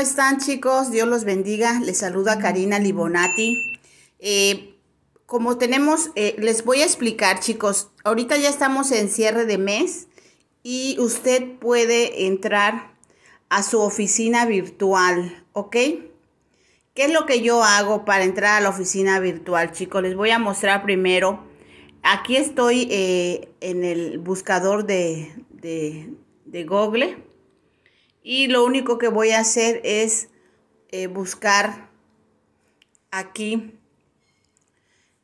están chicos? Dios los bendiga. Les saluda Karina Libonati. Eh, como tenemos, eh, les voy a explicar chicos, ahorita ya estamos en cierre de mes y usted puede entrar a su oficina virtual, ¿ok? ¿Qué es lo que yo hago para entrar a la oficina virtual, chicos? Les voy a mostrar primero. Aquí estoy eh, en el buscador de, de, de Google y lo único que voy a hacer es eh, buscar aquí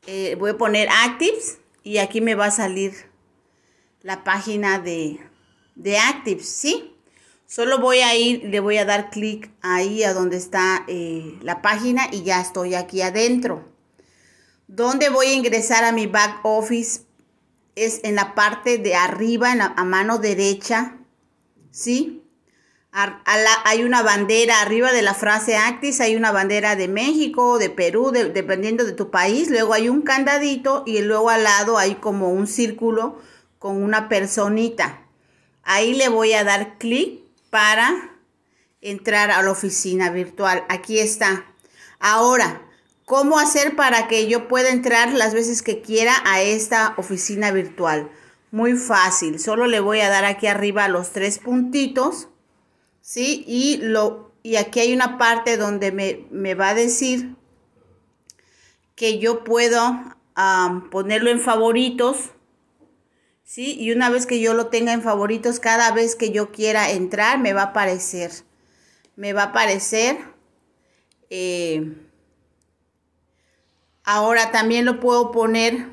eh, voy a poner Actives y aquí me va a salir la página de, de Actives, ¿sí? Solo voy a ir, le voy a dar clic ahí a donde está eh, la página y ya estoy aquí adentro. Donde voy a ingresar a mi back office es en la parte de arriba, a mano derecha, ¿sí? hay una bandera arriba de la frase Actis, hay una bandera de México, de Perú, dependiendo de tu país. Luego hay un candadito y luego al lado hay como un círculo con una personita. Ahí le voy a dar clic para entrar a la oficina virtual. Aquí está. Ahora, ¿cómo hacer para que yo pueda entrar las veces que quiera a esta oficina virtual? Muy fácil. Solo le voy a dar aquí arriba los tres puntitos ¿sí? Y, lo, y aquí hay una parte donde me, me va a decir que yo puedo ponerlo en favoritos, ¿sí? Y una vez que yo lo tenga en favoritos, cada vez que yo quiera entrar, me va a aparecer. Me va a aparecer. Eh, ahora también lo puedo poner,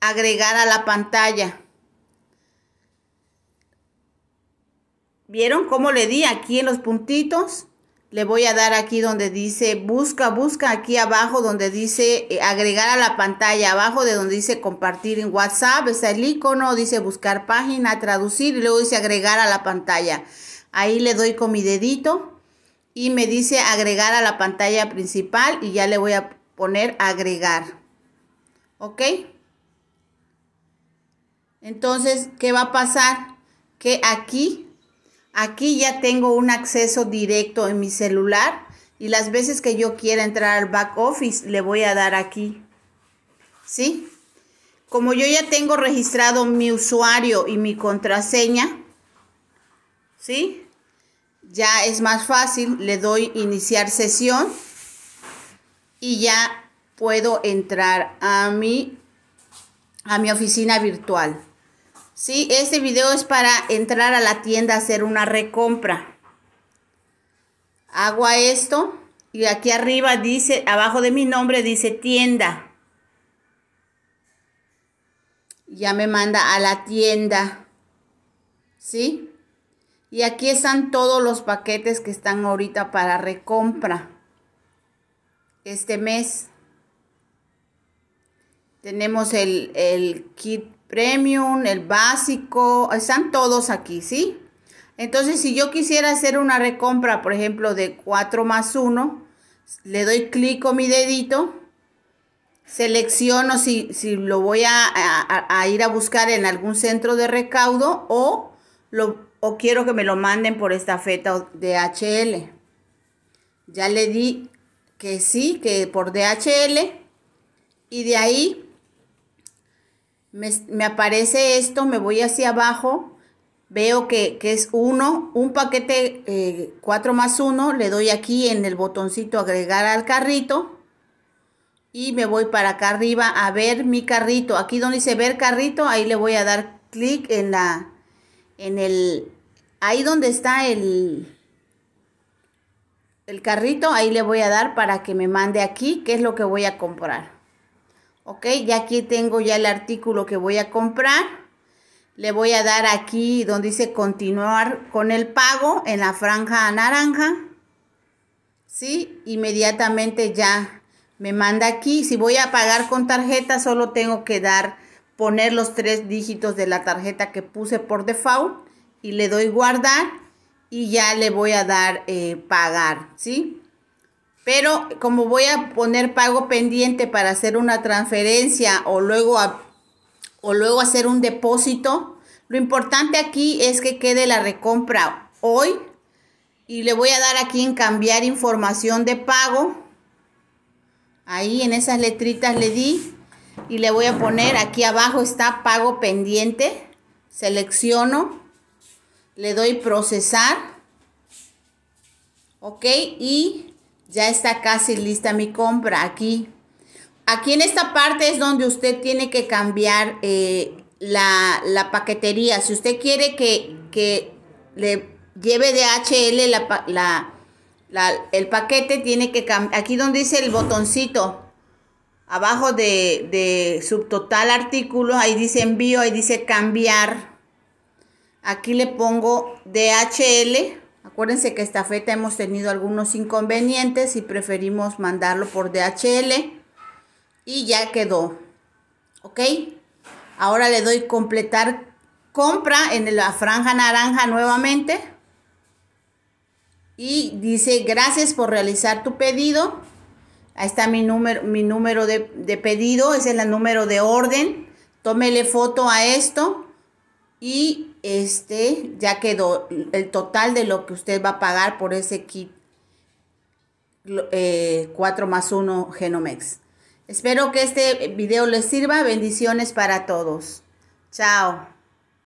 agregar a la pantalla. ¿Vieron cómo le di aquí en los puntitos? Le voy a dar aquí donde dice busca, busca aquí abajo donde dice eh, agregar a la pantalla, abajo de donde dice compartir en WhatsApp, está el icono, dice buscar página, traducir y luego dice agregar a la pantalla. Ahí le doy con mi dedito y me dice agregar a la pantalla principal y ya le voy a poner agregar. ¿Ok? Entonces, ¿qué va a pasar? Que aquí Aquí ya tengo un acceso directo en mi celular y las veces que yo quiera entrar al back office le voy a dar aquí. ¿Sí? Como yo ya tengo registrado mi usuario y mi contraseña, ¿sí? Ya es más fácil, le doy iniciar sesión y ya puedo entrar a mi, a mi oficina virtual. Sí, este video es para entrar a la tienda a hacer una recompra. Hago esto y aquí arriba dice, abajo de mi nombre dice tienda. Ya me manda a la tienda. ¿Sí? Y aquí están todos los paquetes que están ahorita para recompra. Este mes tenemos el, el kit premium, el básico, están todos aquí, ¿sí? Entonces, si yo quisiera hacer una recompra, por ejemplo, de 4 más 1, le doy clic con mi dedito, selecciono si, si lo voy a, ir a buscar en algún centro de recaudo o, lo, o quiero que me lo manden por esta feta DHL. Ya le di que sí, que por DHL y de ahí me, aparece esto, me voy hacia abajo, veo que, es uno, un paquete 4 eh, más 1, le doy aquí en el botoncito agregar al carrito y me voy para acá arriba a ver mi carrito. Aquí donde dice ver carrito, ahí le voy a dar clic en la, en el, ahí donde está el, el carrito, ahí le voy a dar para que me mande aquí qué es lo que voy a comprar ok ya aquí tengo ya el artículo que voy a comprar le voy a dar aquí donde dice continuar con el pago en la franja naranja sí inmediatamente ya me manda aquí si voy a pagar con tarjeta solo tengo que dar poner los tres dígitos de la tarjeta que puse por default y le doy guardar y ya le voy a dar eh, pagar sí pero como voy a poner pago pendiente para hacer una transferencia o luego, o luego hacer un depósito, lo importante aquí es que quede la recompra hoy y le voy a dar aquí en cambiar información de pago. Ahí en esas letritas le di y le voy a poner aquí abajo está pago pendiente. Selecciono, le doy procesar. Ok, y ya está casi lista mi compra aquí. Aquí en esta parte es donde usted tiene que cambiar eh, la, paquetería. Si usted quiere que, le lleve de el paquete, tiene que cambiar. Aquí donde dice el botoncito, abajo de, de subtotal artículo, ahí dice envío, ahí dice cambiar. Aquí le pongo DHL Acuérdense que esta feta hemos tenido algunos inconvenientes y preferimos mandarlo por DHL y ya quedó. ¿Ok? Ahora le doy completar compra en la franja naranja nuevamente. Y dice, gracias por realizar tu pedido. Ahí está mi número, mi número de, de pedido, ese es el número de orden. Tómele foto a esto y este ya quedó el total de lo que usted va a pagar por ese kit 4 eh, más 1 Genomex. Espero que este video les sirva. Bendiciones para todos. Chao.